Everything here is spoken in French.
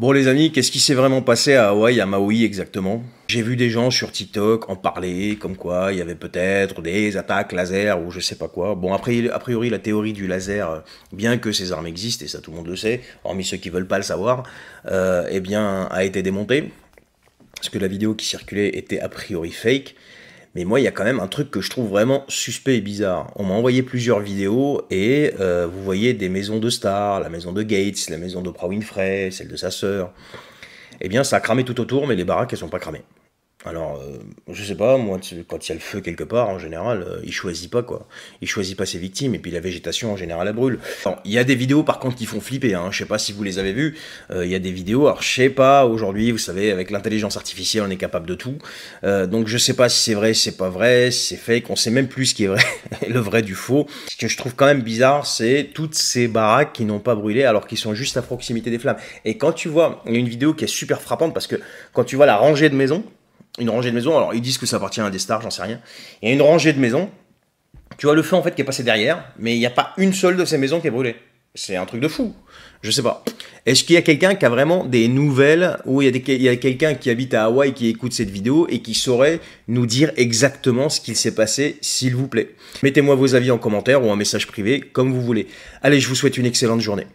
Bon les amis, qu'est-ce qui s'est vraiment passé à Hawaï, à Maui exactement J'ai vu des gens sur TikTok en parler, comme quoi il y avait peut-être des attaques laser ou je sais pas quoi. Bon, après, a priori la théorie du laser, euh, bien que ces armes existent, et ça tout le monde le sait, hormis ceux qui veulent pas le savoir, euh, eh bien a été démontée. Parce que la vidéo qui circulait était a priori fake. Mais moi, il y a quand même un truc que je trouve vraiment suspect et bizarre. On m'a envoyé plusieurs vidéos et euh, vous voyez des maisons de stars, la maison de Gates, la maison d'Oprah Winfrey, celle de sa sœur. Eh bien, ça a cramé tout autour, mais les baraques, elles sont pas cramées. Alors, euh, je sais pas, moi, quand il y a le feu quelque part, en général, euh, il choisit pas, quoi. Il choisit pas ses victimes, et puis la végétation, en général, elle brûle. Il y a des vidéos, par contre, qui font flipper, hein. Je sais pas si vous les avez vues. Euh, il y a des vidéos, alors, je sais pas, aujourd'hui, vous savez, avec l'intelligence artificielle, on est capable de tout. donc, je sais pas si c'est vrai, c'est pas vrai, si c'est fake, on sait même plus ce qui est vrai, le vrai du faux. Ce que je trouve quand même bizarre, c'est toutes ces baraques qui n'ont pas brûlé, alors qu'ils sont juste à proximité des flammes. Et quand tu vois, une vidéo qui est super frappante, parce que quand tu vois la rangée de maisons, une rangée de maisons. Alors, ils disent que ça appartient à des stars, j'en sais rien. Il y a une rangée de maisons. Tu vois le feu en fait qui est passé derrière, mais il n'y a pas une seule de ces maisons qui est brûlée. C'est un truc de fou. Je sais pas. Est-ce qu'il y a quelqu'un qui a vraiment des nouvelles ou il y a, a quelqu'un qui habite à Hawaï qui écoute cette vidéo et qui saurait nous dire exactement ce qu'il s'est passé, s'il vous plaît Mettez-moi vos avis en commentaire ou un message privé, comme vous voulez. Allez, je vous souhaite une excellente journée.